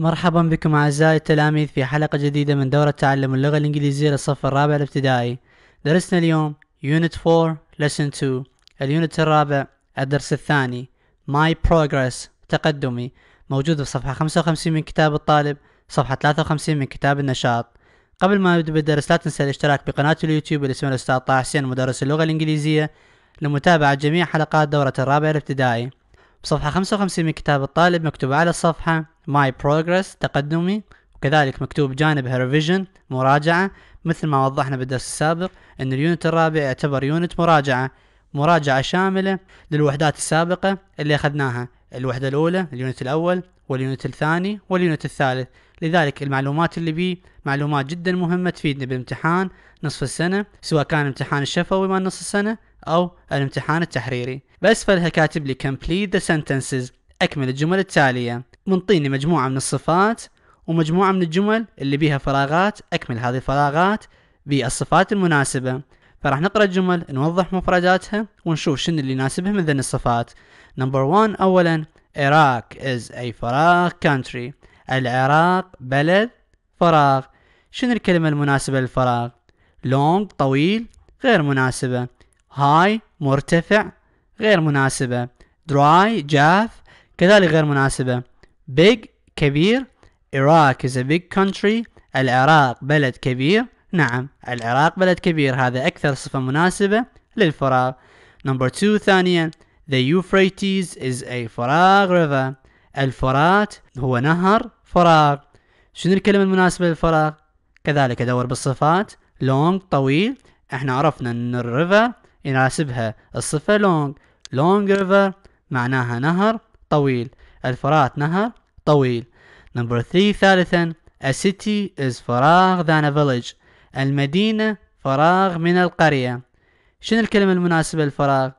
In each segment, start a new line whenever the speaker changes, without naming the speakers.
مرحبا بكم أعزائي التلاميذ في حلقة جديدة من دورة تعلم اللغة الإنجليزية للصف الرابع الابتدائي درسنا اليوم Unit 4 Lesson 2 اليونت الرابع الدرس الثاني My Progress تقدمي موجود في صفحة 55 من كتاب الطالب صفحة 53 من كتاب النشاط قبل ما نبدأ بالدرس لا تنسى الاشتراك بقناة اليوتيوب اللي اسمها الأستاذ طه حسين مدرس اللغة الإنجليزية لمتابعة جميع حلقات دورة الرابع الابتدائي بصفحة 55 من كتاب الطالب مكتوب على الصفحة My Progress تقدمي وكذلك مكتوب جانبها Revision مراجعة مثل ما وضحنا بالدرس السابق أن اليونت الرابع يعتبر يونت مراجعة مراجعة شاملة للوحدات السابقة اللي أخذناها الوحدة الأولى اليونت الأول واليونت الثاني واليونت الثالث لذلك المعلومات اللي بيه معلومات جدا مهمة تفيدنا بالامتحان نصف السنة سواء كان امتحان الشفوي مال نصف السنة أو الامتحان التحريري بأسفلها كاتب لي complete the sentences أكمل الجمل التالية منطيني مجموعة من الصفات ومجموعة من الجمل اللي بيها فراغات أكمل هذه الفراغات بالصفات المناسبة فراح نقرأ الجمل نوضح مفرداتها ونشوف شنو اللي يناسبها من ذن الصفات نمبر 1 أولا Iraq is a فراغ country العراق بلد فراغ شنو الكلمة المناسبة للفراغ لونج طويل غير مناسبة هاي مرتفع غير مناسبة دراي جاف كذلك غير مناسبة big كبير Iraq is a big country العراق بلد كبير نعم العراق بلد كبير هذا أكثر صفة مناسبة للفراغ نمبر 2 ثانيا The Euphrates is a فراغ river الفرات هو نهر فراغ شنو الكلمة المناسبة للفراغ كذلك أدور بالصفات لونج طويل احنا عرفنا ان الريفر يناسبها الصفة لونج لونج ريفر معناها نهر طويل الفرات نهر طويل نمبر 3 ثالثا A city is فراغ than a village المدينة فراغ من القرية شنو الكلمة المناسبة للفراغ؟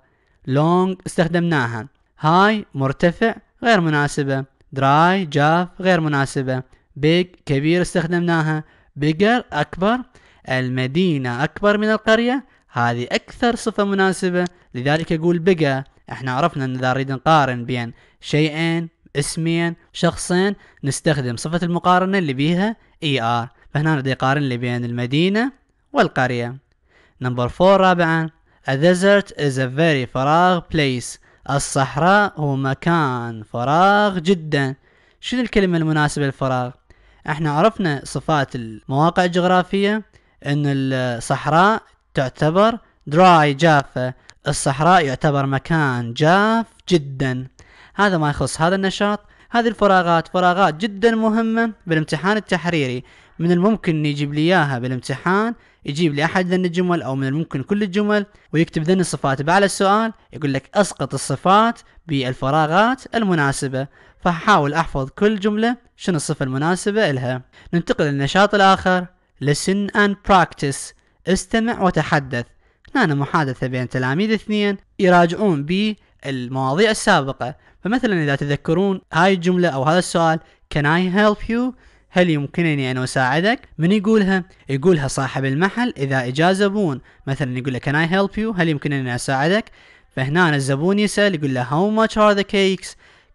long استخدمناها هاي مرتفع غير مناسبة دراي جاف غير مناسبة بيج كبير استخدمناها بيجر أكبر المدينة أكبر من القرية هذه أكثر صفة مناسبة لذلك أقول بيجر احنا عرفنا ان اذا نريد نقارن بين شيئين اسمين شخصين نستخدم صفة المقارنة اللي بيها اي e ار فهنا نريد نقارن اللي بين المدينة والقرية نمبر فور رابعا A desert is a very فراغ place الصحراء هو مكان فراغ جدا شنو الكلمة المناسبة للفراغ احنا عرفنا صفات المواقع الجغرافية ان الصحراء تعتبر دراي جافة الصحراء يعتبر مكان جاف جدا هذا ما يخص هذا النشاط هذه الفراغات فراغات جدا مهمة بالامتحان التحريري من الممكن ان يجيب لي اياها بالامتحان يجيب لي احد ذن الجمل او من الممكن كل الجمل ويكتب ذن الصفات بعد السؤال يقول لك اسقط الصفات بالفراغات المناسبة فحاول احفظ كل جملة شنو الصفة المناسبة الها ننتقل للنشاط الاخر listen and practice استمع وتحدث هنا محادثة بين تلاميذ اثنين يراجعون بي المواضيع السابقة فمثلا إذا تذكرون هاي الجملة أو هذا السؤال can I help you هل يمكنني أن أساعدك؟ من يقولها؟ يقولها صاحب المحل إذا إجا زبون مثلا يقول له can I help you؟ هل يمكنني أن أساعدك؟ فهنا الزبون يسأل يقول له how much are the cakes؟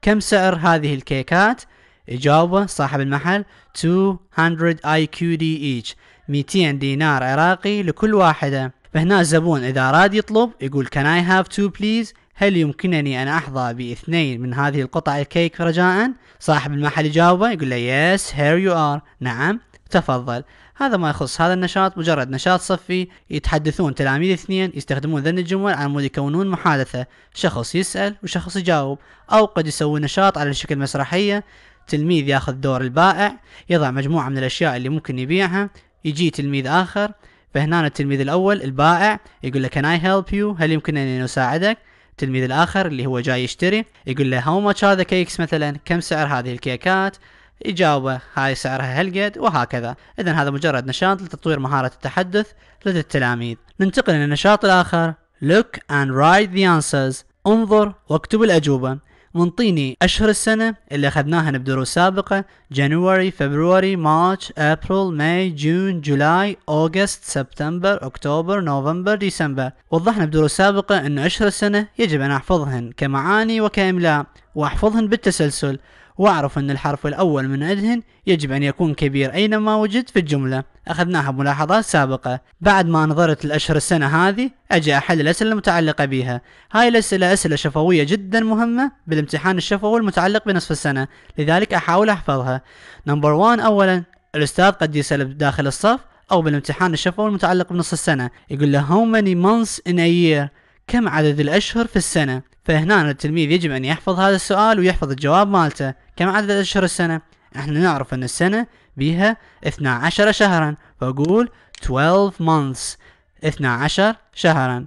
كم سعر هذه الكيكات؟ إجابة صاحب المحل 200 IQD each 200 دينار عراقي لكل واحدة فهنا الزبون إذا أراد يطلب يقول can I have two please؟ هل يمكنني أن أحظى باثنين من هذه القطع الكيك رجاء؟ صاحب المحل يجاوبه يقول له يس هير يو ار نعم تفضل هذا ما يخص هذا النشاط مجرد نشاط صفي يتحدثون تلاميذ اثنين يستخدمون ذن الجمل على مود يكونون محادثة شخص يسأل وشخص يجاوب أو قد يسوون نشاط على شكل مسرحية تلميذ ياخذ دور البائع يضع مجموعة من الأشياء اللي ممكن يبيعها يجي تلميذ آخر فهنا التلميذ الأول البائع يقول له can I help you هل يمكنني أن أساعدك التلميذ الاخر اللي هو جاي يشتري يقول له هاو ماتش هذا كيكس مثلا كم سعر هذه الكيكات يجاوبه هاي سعرها هالقد وهكذا إذا هذا مجرد نشاط لتطوير مهارة التحدث لدى التلاميذ ننتقل إلى النشاط الآخر Look and write the answers انظر واكتب الأجوبة منطيني اشهر السنه اللي اخذناها بدروس سابقه جانوري فبراير مارش ابريل ماي جون جولاي اوغست سبتمبر اكتوبر نوفمبر ديسمبر وضحنا بدروس سابقه ان اشهر السنه يجب ان احفظهن كمعاني وكاملاء واحفظهن بالتسلسل واعرف أن الحرف الأول من أدهن يجب أن يكون كبير أينما وجد في الجملة أخذناها بملاحظات سابقة بعد ما نظرت الأشهر السنة هذه أجي أحل الأسئلة المتعلقة بها هاي الأسئلة أسئلة شفوية جدا مهمة بالامتحان الشفوي المتعلق بنصف السنة لذلك أحاول أحفظها نمبر وان أولا الأستاذ قد يسأل داخل الصف أو بالامتحان الشفوي المتعلق بنصف السنة يقول له how many months in a year كم عدد الأشهر في السنة فهنا التلميذ يجب أن يحفظ هذا السؤال ويحفظ الجواب مالته كم عدد أشهر السنة احنا نعرف أن السنة بيها 12 شهرا فأقول 12 months 12 شهرا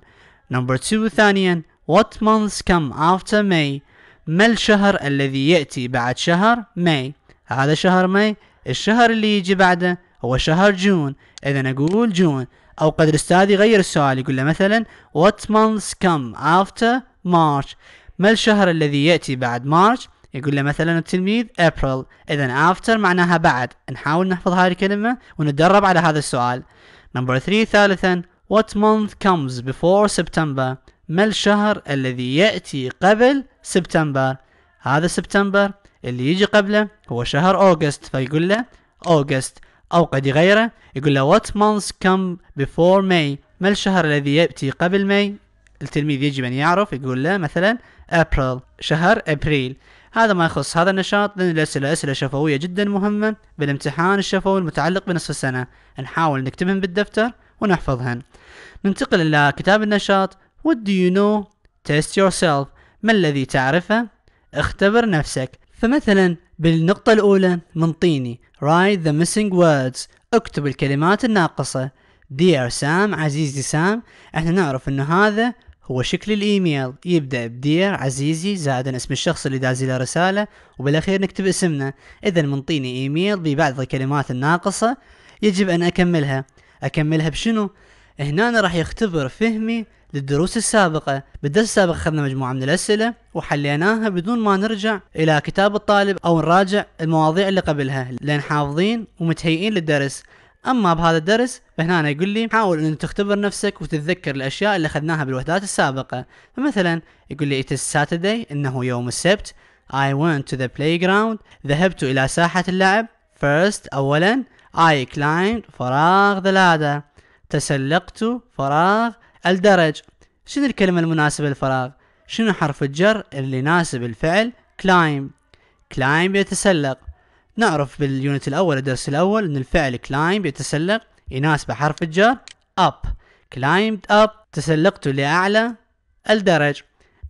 نمبر 2 ثانيا what months come after May ما الشهر الذي يأتي بعد شهر may هذا شهر ماي الشهر اللي يجي بعده هو شهر جون إذا أقول جون أو قد الأستاذ يغير السؤال يقول له مثلا what months come after مارش ما الشهر الذي يأتي بعد مارش يقول له مثلا التلميذ April إذا after معناها بعد نحاول نحفظ هذه الكلمة ونتدرب على هذا السؤال نمبر 3 ثالثا What month comes before September ما الشهر الذي يأتي قبل سبتمبر هذا سبتمبر اللي يجي قبله هو شهر أوغست فيقول له أوغست أو قد يغيره يقول له What months come before May ما الشهر الذي يأتي قبل ماي التلميذ يجب أن يعرف يقول له مثلا أبريل شهر أبريل هذا ما يخص هذا النشاط لأن الأسئلة أسئلة شفوية جدا مهمة بالامتحان الشفوي المتعلق بنصف السنة نحاول نكتبهم بالدفتر ونحفظهن ننتقل إلى كتاب النشاط What do you know? Test yourself ما الذي تعرفه؟ اختبر نفسك فمثلا بالنقطة الأولى من طيني Write the missing words اكتب الكلمات الناقصة Dear سام عزيزي سام احنا نعرف انه هذا هو شكل الإيميل يبدأ بدير عزيزي زائد اسم الشخص اللي دازي له رسالة وبالأخير نكتب اسمنا إذا منطيني إيميل ببعض الكلمات الناقصة يجب أن أكملها أكملها بشنو؟ هنا راح يختبر فهمي للدروس السابقة بالدرس السابق أخذنا مجموعة من الأسئلة وحليناها بدون ما نرجع إلى كتاب الطالب أو نراجع المواضيع اللي قبلها لأن حافظين ومتهيئين للدرس اما بهذا الدرس فهنا يقول لي حاول ان تختبر نفسك وتتذكر الاشياء اللي اخذناها بالوحدات السابقه فمثلا يقول لي it is Saturday انه يوم السبت I went to the playground ذهبت الى ساحه اللعب first اولا I climbed فراغ ذلاذة تسلقت فراغ الدرج شنو الكلمة المناسبة للفراغ شنو حرف الجر اللي يناسب الفعل climb climb يتسلق نعرف باليونت الأول الدرس الأول أن الفعل climb يتسلق يناسب حرف الجر up climbed up تسلقت لأعلى الدرج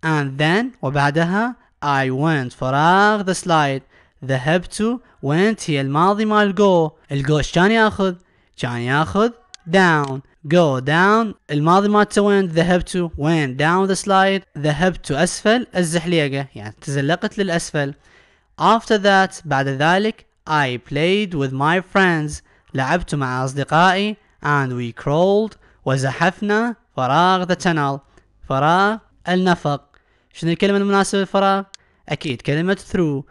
and then وبعدها I went فراغ the slide ذهبت went هي الماضي مال go الجو ايش كان ياخذ؟ كان ياخذ down go down الماضي مالته وين ذهبت went down the slide ذهبت أسفل الزحليقة يعني تزلقت للأسفل After that بعد ذلك I played with my friends لعبت مع أصدقائي and we crawled وزحفنا فراغ the tunnel فراغ النفق شنو الكلمة المناسبة للفراغ؟ أكيد كلمة through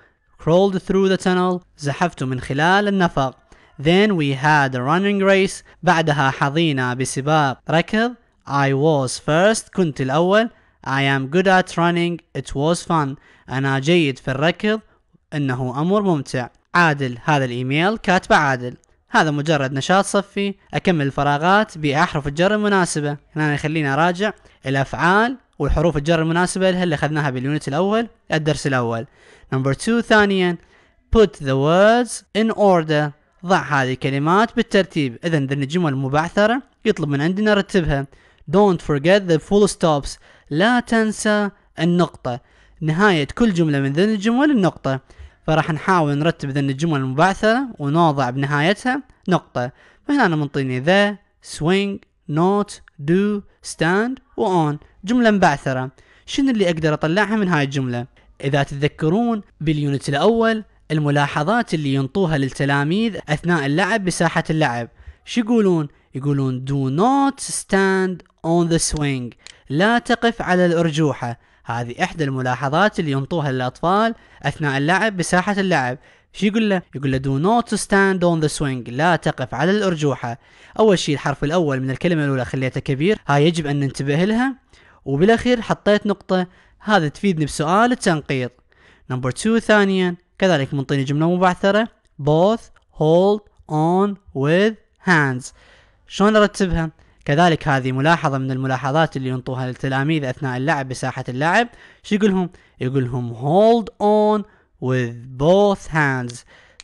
crawled through the tunnel زحفت من خلال النفق Then we had a running race بعدها حظينا بسباق ركض I was first كنت الأول I am good at running it was fun أنا جيد في الركض انه امر ممتع عادل هذا الايميل كاتبه عادل هذا مجرد نشاط صفي اكمل الفراغات باحرف الجر المناسبه هنا يخليني اراجع الافعال والحروف الجر المناسبه لها اللي اخذناها باليونت الاول الدرس الاول نمبر 2 ثانيا put the words in order ضع هذه الكلمات بالترتيب اذا ذن الجمل المبعثره يطلب من عندنا نرتبها don't forget the full stops لا تنسى النقطه نهاية كل جملة من ذن الجمل النقطة فراح نحاول نرتب ذن الجمل المبعثرة ونوضع بنهايتها نقطة فهنا أنا منطيني ذا swing not do stand و on جملة مبعثرة شنو اللي أقدر أطلعها من هاي الجملة إذا تتذكرون باليونت الأول الملاحظات اللي ينطوها للتلاميذ أثناء اللعب بساحة اللعب شو يقولون؟ يقولون do not stand on the swing لا تقف على الأرجوحة هذه إحدى الملاحظات اللي ينطوها للأطفال أثناء اللعب بساحة اللعب شو يقول له؟ يقول له do not stand on the swing لا تقف على الأرجوحة أول شيء الحرف الأول من الكلمة الأولى خليته كبير هاي يجب أن ننتبه لها وبالأخير حطيت نقطة هذا تفيدني بسؤال التنقيط نمبر 2 ثانيا كذلك منطيني جملة مبعثرة both hold on with hands شلون ارتبها كذلك هذه ملاحظة من الملاحظات اللي ينطوها للتلاميذ أثناء اللعب بساحة اللعب شو يقولهم؟ يقولهم hold on with both hands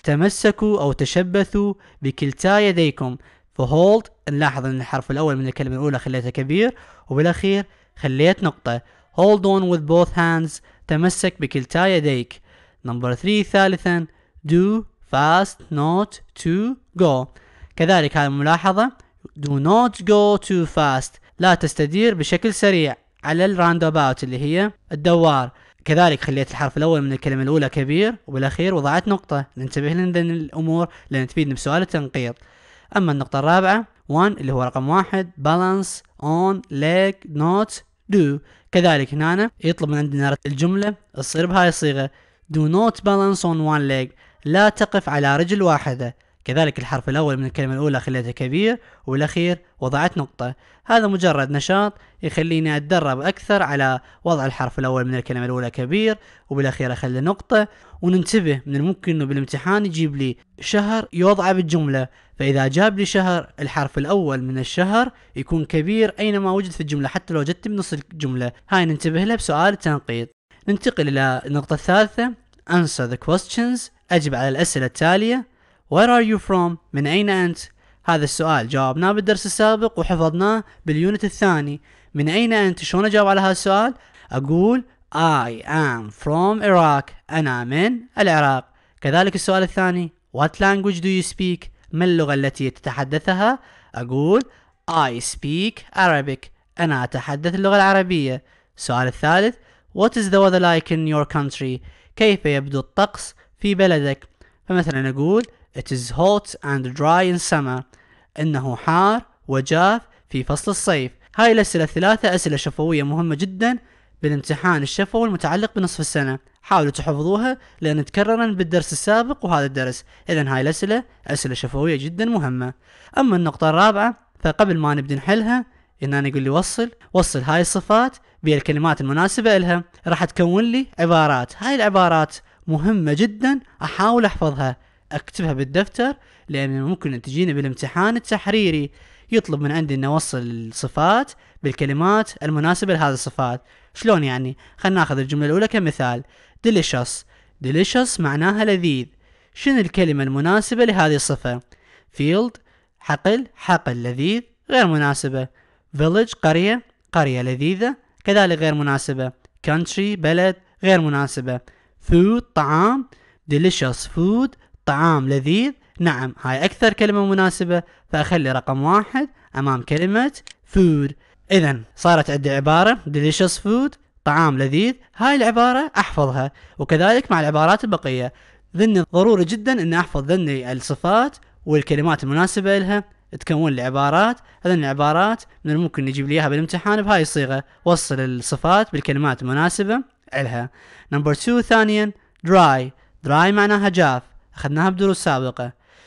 تمسكوا أو تشبثوا بكلتا يديكم فهولد نلاحظ أن الحرف الأول من الكلمة الأولى خليته كبير وبالأخير خليت نقطة hold on with both hands تمسك بكلتا يديك نمبر 3 ثالثا do fast not to go كذلك هذه الملاحظة do not go too fast لا تستدير بشكل سريع على الراوند اباوت اللي هي الدوار كذلك خليت الحرف الاول من الكلمه الاولى كبير وبالاخير وضعت نقطه ننتبه لنا الامور لان تفيدنا بسؤال التنقيط اما النقطه الرابعه one اللي هو رقم واحد balance on leg not do كذلك هنا يطلب من عندنا الجمله تصير بهاي الصيغه do not balance on one leg لا تقف على رجل واحده كذلك الحرف الأول من الكلمة الأولى خليته كبير والأخير وضعت نقطة هذا مجرد نشاط يخليني أتدرب أكثر على وضع الحرف الأول من الكلمة الأولى كبير وبالأخير أخلي نقطة وننتبه من الممكن أنه بالامتحان يجيب لي شهر يوضعه بالجملة فإذا جاب لي شهر الحرف الأول من الشهر يكون كبير أينما وجد في الجملة حتى لو وجدت بنص الجملة هاي ننتبه لها بسؤال التنقيط ننتقل إلى النقطة الثالثة Answer the questions أجب على الأسئلة التالية Where are you from؟ من أين أنت؟ هذا السؤال جاوبناه بالدرس السابق وحفظناه باليونت الثاني من أين أنت؟ شلون أجاوب على هذا السؤال؟ أقول I am from Iraq أنا من العراق كذلك السؤال الثاني What language do you speak؟ ما اللغة التي تتحدثها؟ أقول I speak Arabic أنا أتحدث اللغة العربية السؤال الثالث What is the weather like in your country؟ كيف يبدو الطقس في بلدك؟ فمثلا نقول It is hot and dry in summer. إنه حار وجاف في فصل الصيف. هاي الأسئلة الثلاثة أسئلة شفوية مهمة جدا بالامتحان الشفوي المتعلق بنصف السنة. حاولوا تحفظوها لأن تكررن بالدرس السابق وهذا الدرس. إذا هاي الأسئلة أسئلة شفوية جدا مهمة. أما النقطة الرابعة فقبل ما نبدأ نحلها إن أنا يقول لي وصل وصل هاي الصفات بالكلمات المناسبة لها راح تكون لي عبارات هاي العبارات مهمة جدا أحاول أحفظها اكتبها بالدفتر لان ممكن تجيني بالامتحان التحريري يطلب من عندي اني اوصل الصفات بالكلمات المناسبة لهذه الصفات شلون يعني خلنا ناخذ الجملة الاولى كمثال delicious delicious معناها لذيذ شنو الكلمة المناسبة لهذه الصفة field حقل حقل لذيذ غير مناسبة village قرية قرية لذيذة كذلك غير مناسبة country بلد غير مناسبة food طعام delicious food طعام لذيذ نعم هاي أكثر كلمة مناسبة فأخلي رقم واحد أمام كلمة فود إذا صارت عندي عبارة delicious food طعام لذيذ هاي العبارة أحفظها وكذلك مع العبارات البقية ذني ضروري جدا أن أحفظ ذني الصفات والكلمات المناسبة لها تكون لي عبارات هذن العبارات من الممكن نجيب لي اياها بالامتحان بهاي الصيغه وصل الصفات بالكلمات المناسبه لها نمبر 2 ثانيا dry dry معناها جاف اخذناها بدروس سابقه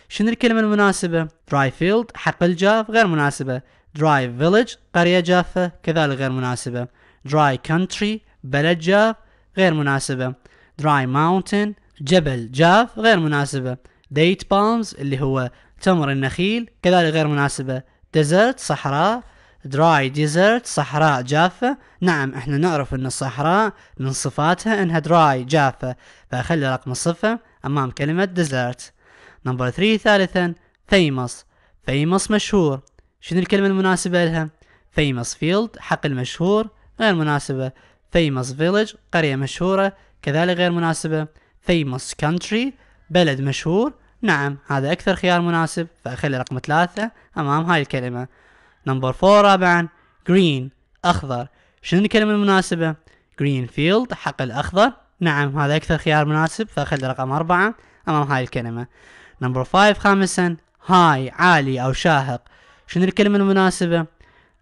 شنو الكلمه المناسبه دراي فيلد حقل جاف غير مناسبه دراي village قريه جافه كذلك غير مناسبه دراي كونتري بلد جاف غير مناسبه دراي mountain جبل جاف غير مناسبه ديت palms اللي هو تمر النخيل كذلك غير مناسبه ديزرت صحراء دراي ديزرت صحراء جافة نعم احنا نعرف ان الصحراء من صفاتها انها دراي جافة فاخلي رقم الصفة أمام كلمة ديزرت نمبر 3 ثالثا famous famous مشهور شنو الكلمة المناسبة لها famous field حقل مشهور غير مناسبة famous village قرية مشهورة كذلك غير مناسبة famous country بلد مشهور نعم هذا أكثر خيار مناسب فأخلي رقم ثلاثة أمام هاي الكلمة نمبر فور رابعا green أخضر شنو الكلمة المناسبة green field حقل أخضر نعم هذا أكثر خيار مناسب فخذ رقم أربعة أمام هاي الكلمة نمبر فايف خامسا هاي عالي أو شاهق شنو الكلمة المناسبة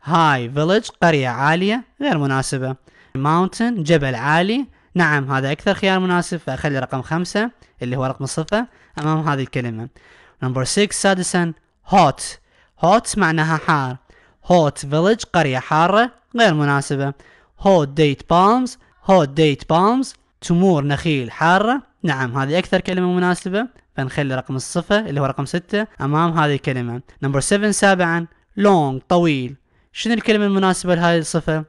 هاي فيلج قرية عالية غير مناسبة ماونتن جبل عالي نعم هذا أكثر خيار مناسب فأخلي رقم خمسة اللي هو رقم صفة أمام هذه الكلمة نمبر 6 سادسا هوت هوت معناها حار هوت فيلج قرية حارة غير مناسبة هوت ديت بالمز هوت ديت بالمز تمور نخيل حارة نعم هذه أكثر كلمة مناسبة فنخلي رقم الصفة اللي هو رقم ستة أمام هذه الكلمة نمبر 7 سابعا لونج طويل شنو الكلمة المناسبة لهذه الصفة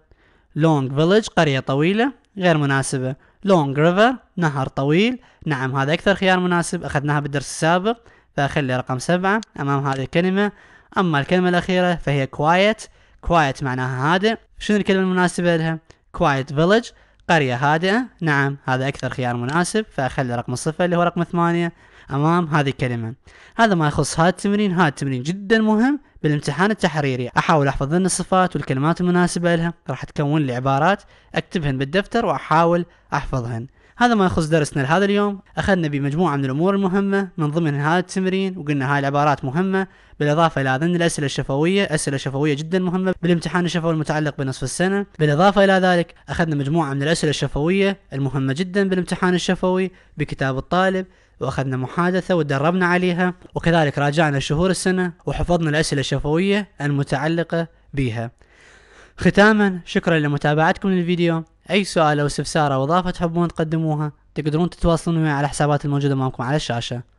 لونج فيلج قرية طويلة غير مناسبة لونج ريفر نهر طويل نعم هذا أكثر خيار مناسب أخذناها بالدرس السابق فأخلي رقم سبعة أمام هذه الكلمة أما الكلمة الأخيرة فهي quiet quiet معناها هادئ شنو الكلمة المناسبة لها quiet village قرية هادئة نعم هذا أكثر خيار مناسب فأخلي رقم الصفة اللي هو رقم ثمانية أمام هذه الكلمة هذا ما يخص هذا التمرين هذا التمرين جدا مهم بالامتحان التحريري أحاول أحفظ لنا الصفات والكلمات المناسبة لها راح تكون لي عبارات أكتبهن بالدفتر وأحاول أحفظهن هذا ما يخص درسنا لهذا اليوم اخذنا بمجموعه من الامور المهمه من ضمن هذا التمرين وقلنا هاي العبارات مهمه بالاضافه الى ذن الاسئله الشفويه اسئله شفويه جدا مهمه بالامتحان الشفوي المتعلق بنصف السنه بالاضافه الى ذلك اخذنا مجموعه من الاسئله الشفويه المهمه جدا بالامتحان الشفوي بكتاب الطالب واخذنا محادثه ودربنا عليها وكذلك راجعنا شهور السنه وحفظنا الاسئله الشفويه المتعلقه بها ختاما شكرا لمتابعتكم للفيديو اي سؤال او استفسار او اضافه تحبون تقدموها تقدرون تتواصلون معي على الحسابات الموجوده معكم على الشاشه